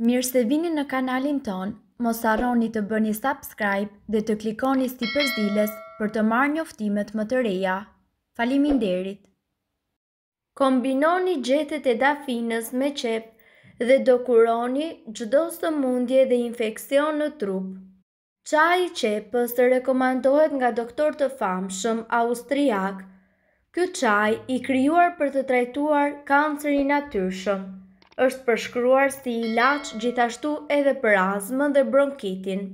Mirë se vini në kanalin ton, mos arroni të bëni subscribe dhe të klikoni sti përzdiles për të marrë një më të reja. Falimin derit! Kombinoni gjetet e dafinës me qep dhe do kuroni gjdo së mundje dhe infekcion në trup. Qaj qepës të rekomandohet nga doktor të famshëm austriak, Ky qaj i kryuar për të trajtuar kancerin atyrshëm është përshkruar si ilaq gjithashtu edhe për azmën dhe bronkitin.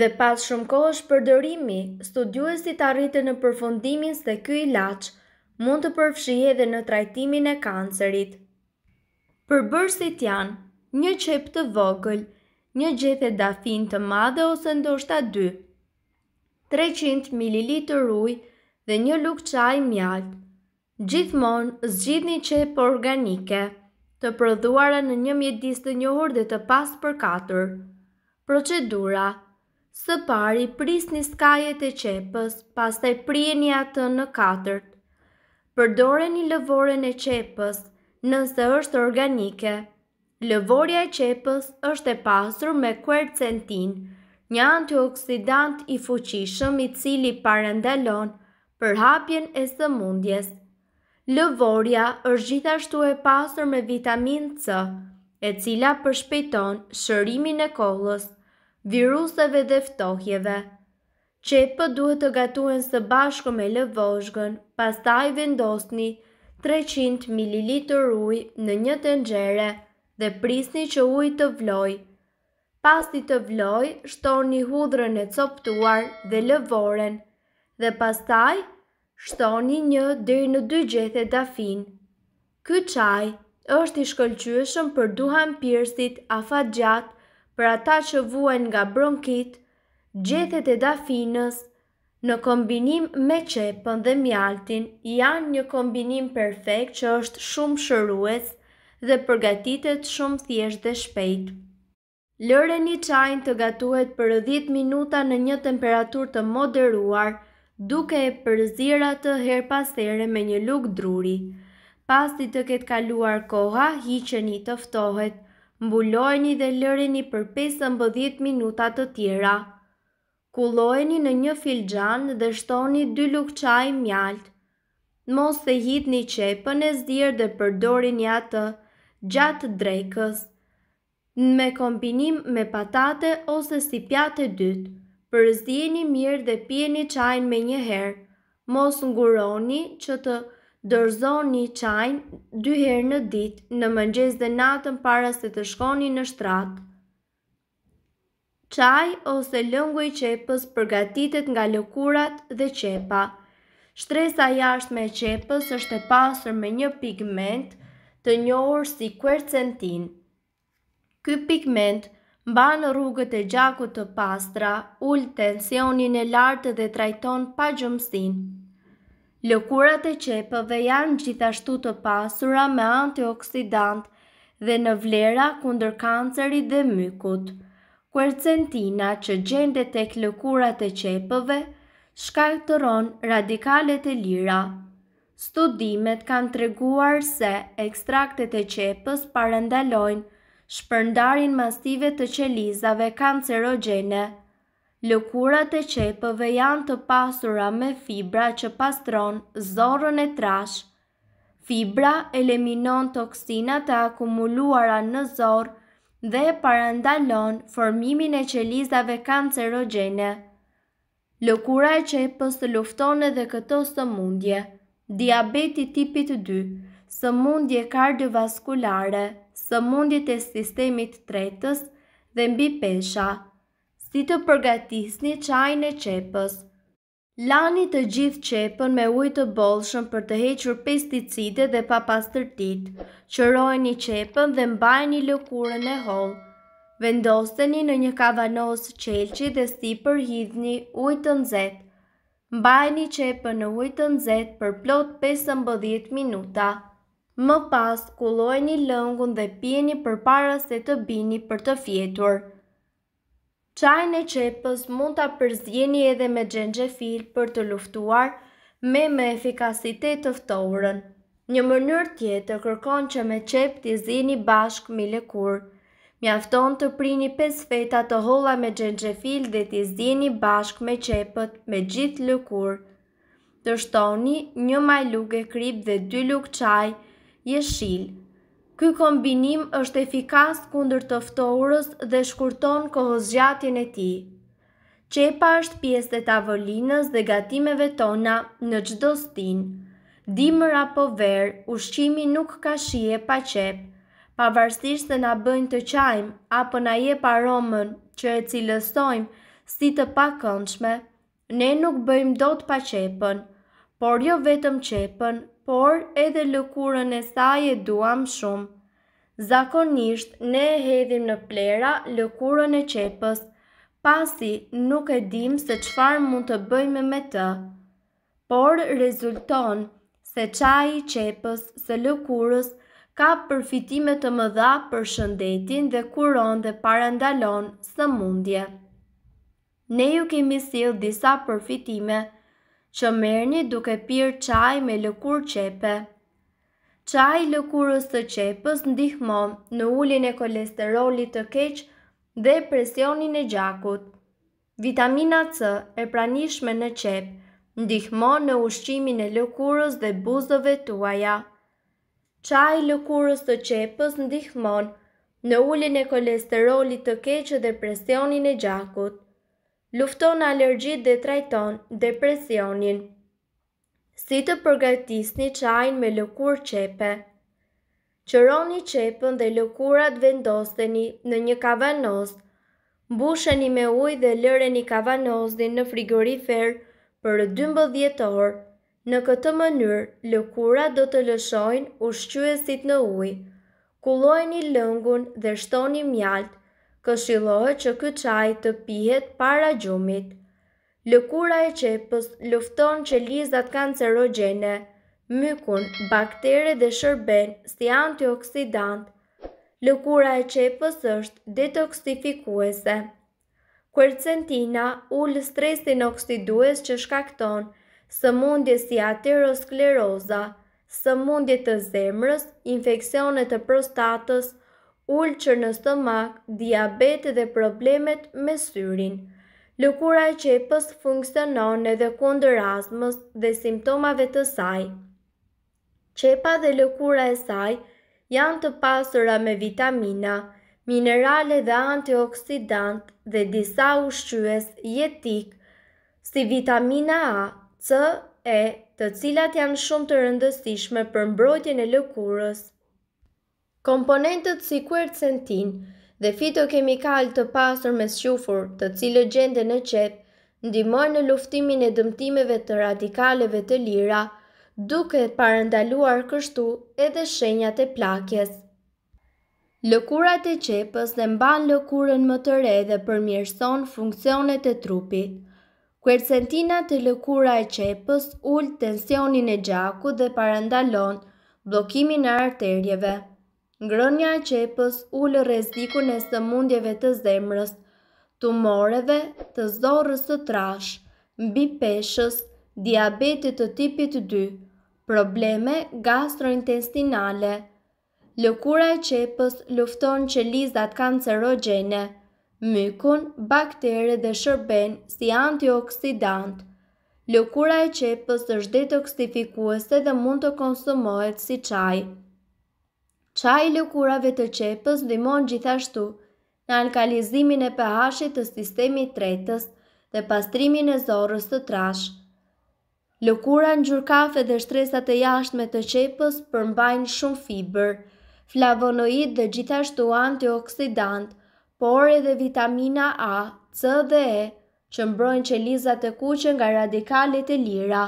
Dhe pas shumë kohë është përdërimi, studiuesit arritën në përfundimin se ky ilaq mund të përfshihe dhe në trajtimin e kancerit. Përbërësit janë një qep të vogël, një gjethe dafin të madhe ose ndoshta dy, 300 ml ujë dhe një lukë qaj mjaltë. Gjithmonë zgjidhni qep organike të prodhuara në një mjedis të njohur dhe të pas për katër. Procedura Së pari, pris një skajet e qepës, pas të prie atë në katërt. Përdore një lëvore në qepës, nëse është organike. Lëvoria e qepës është e pasur me kërë centin, një antioksidant i fuqishëm i cili parendalon për hapjen e së mundjes. Lëvorja është gjithashtu e pasur me vitamin C, e cila përshpejton shërimin e kollës, viruseve dhe ftohjeve. Qepë duhet të gatuen së bashko me lëvoshgën, pastaj vendosni 300 ml uj në një të nxere dhe prisni që uj të vloj. Pasti të vloj, shtoni hudrën e coptuar dhe lëvoren dhe pastaj shtoni një dhe në dy gjethet dafin. Ky qaj është i shkëllqyëshëm për duham pjërstit afa gjatë për ata që vuen nga bronkit, gjethet e dafinës, në kombinim me qepën dhe mjaltin janë një kombinim perfekt që është shumë shërues dhe përgatitet shumë thjesht dhe shpejt. Lëre një qajnë të gatuhet për 10 minuta në një temperatur të moderuar, duke e përzira të her pasere me një luk druri. Pasti të ketë kaluar koha, hiqeni të ftohet, mbulojni dhe lëreni për 5-10 minuta të tjera. Kulojni në një filxhan dhe shtoni 2 luk çaj mjalt. Mos e hidhni qepën e zdirë dhe përdorini atë gjatë drekës me kombinim me patate ose si pjatë e dytë për rëzdieni mirë dhe pjeni qajnë me një herë. Mos nguroni që të dorëzoni qajnë dy herë në ditë, në mëngjes dhe natën para se të shkoni në shtratë. Qaj ose lëngu i qepës përgatitet nga lëkurat dhe qepa. Shtresa jashtë me qepës është e pasër me një pigment të njohur si kërë centin. Ky pigment Mba në rrugët e gjakut të pastra, ullë tensionin e lartë dhe trajton pa gjëmsin. Lëkurat e qepëve janë gjithashtu të pasura me antioksidant dhe në vlera kundër kancerit dhe mykut. Kuercentina që gjende tek lëkurat e qepëve, shkajtëron radikalet e lira. Studimet kanë treguar se ekstraktet e qepës parendalojnë shpërndarin masive të qelizave kancerogjene. Lëkurat e qepëve janë të pasura me fibra që pastron zorën e trash. Fibra eliminon toksinat e akumuluara në zorë dhe parandalon formimin e qelizave kancerogjene. Lëkura e qepës të lufton edhe këto së mundje, diabeti tipit 2, së mundje kardiovaskulare, së mundit e sistemit tretës dhe mbi pesha, si të përgatisni qajnë e qepës. Lani të gjithë qepën me ujtë të bolshën për të hequr pesticide dhe papastërtit, që rojnë qepën dhe mbajnë lëkurën e holë. Vendosteni në një kavanos qelqi dhe si për hidhni ujtë të nëzet. Mbajni qepën në ujtë të nëzet për plot 15 minuta. Më pas, një lëngun dhe pini për para se të bini për të fjetur. Qaj e qepës mund të përzjeni edhe me gjengje fil për të luftuar me me efikasitet të ftohërën. Një mënyrë tjetër kërkon që me qep të zini bashk me lëkur. Mjafton të prini 5 feta të holla me gjengje fil dhe të zini bashk me qepët me gjithë lëkur. Të shtoni një e krip dhe 2 lukë qajë jeshil Ky kombinim është efikas kundër të ftohurës dhe shkurton kohëzgjatjen e tij. Qepa është pjesë e tavolinës dhe gatimeve tona në çdo stin. Dimër apo verë, ushqimi nuk ka shije pa qep. Pavarësisht se na bëjnë të qajmë apo na jep aromën që e cilësojmë si të pakëndshme, ne nuk bëjmë dot pa qepën, por jo vetëm qepën por edhe lëkurën e saj e duam shumë. Zakonisht, ne e hedhim në plera lëkurën e qepës, pasi nuk e dim se qfar mund të bëjmë me të, por rezulton se qaj i qepës se lëkurës ka përfitimet të më dha për shëndetin dhe kuron dhe parandalon së mundje. Ne ju kemi silë disa përfitime, që merni duke pirë qaj me lëkur qepe. Qaj lëkurës të qepës ndihmon në ullin e kolesterolit të keq dhe presionin e gjakut. Vitamina C e pranishme në qepë ndihmon në ushqimin e lëkurës dhe buzëve tuaja. Qaj lëkurës të qepës ndihmon në ullin e kolesterolit të keqë dhe presionin e gjakut lufton alergjit dhe trajton depresionin. Si të përgatisni çajin me lëkur qepe? Qëroni qepën dhe lëkurat vendosteni në një kavanoz, mbusheni me uj dhe lëreni kavanozin në frigorifer për 12 orë. Në këtë mënyrë, lëkurat do të lëshojnë ushqyesit në uj. Kullojni lëngun dhe shtoni mjaltë Këshilohet që këtë çaj të pihet para gjumit. Lëkura e qepës lufton që lizat kancerogene, mykun, bakterit dhe shërben si antioksidant. Lëkura e qepës është detoksifikuese. Kërcentina ullë stresin oksidues që shkakton së mundje si ateroskleroza, së mundje të zemrës, infekcionet të prostatës, ulqër në stomak, diabet dhe problemet me syrin. Lëkura e qepës funksionon edhe kondër asmës dhe simptomave të saj. Qepa dhe lëkura e saj janë të pasura me vitamina, minerale dhe antioksidant dhe disa ushqyës jetik, si vitamina A, C, E, të cilat janë shumë të rëndësishme për mbrojtjen e lëkurës komponentët si quercetin dhe fitokemikal të pasur me shufur të cilë gjende në qep, ndimojnë në luftimin e dëmtimeve të radikaleve të lira, duke parëndaluar kështu edhe shenjat e plakjes. Lëkurat e qepës dhe mban lëkurën më të re dhe përmjërson funksionet e trupit. Kërcentinat e lëkura e qepës ullë tensionin e gjaku dhe parëndalon blokimin e arterjeve ngrënja e qepës ullë rezikun e së mundjeve të zemrës, tumoreve të zorës të trash, mbi peshës, diabetit të tipit 2, probleme gastrointestinale, lëkura e qepës lufton që lizat kancerogene, mykun, bakteri dhe shërben si antioksidant. Lëkura e qepës është detoksifikuese dhe mund të konsumohet si qaj. Qaj lëkurave të qepës dhimon gjithashtu në alkalizimin e pëhashit të sistemi tretës dhe pastrimin e zorës të trash. Lëkura në gjurkafe dhe shtresat e jasht me të qepës përmbajnë shumë fiber, flavonoid dhe gjithashtu antioksidant, por edhe vitamina A, C dhe E, që mbrojnë qelizat e kuqën nga radikalit e lira.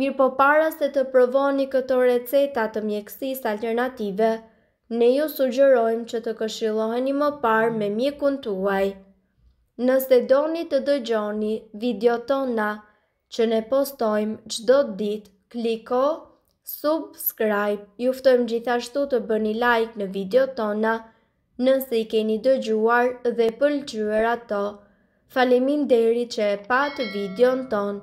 Mirë po para se të provoni këto receta të mjekësis alternative, ne ju sugjerojmë që të këshiloheni më parë me mjekun të uaj. Nëse doni të dëgjoni video tona që ne postojmë gjdo dit, kliko subscribe, juftojmë gjithashtu të bëni like në video tona nëse i keni dëgjuar dhe pëlqyër ato. Falemin deri që e patë video në tonë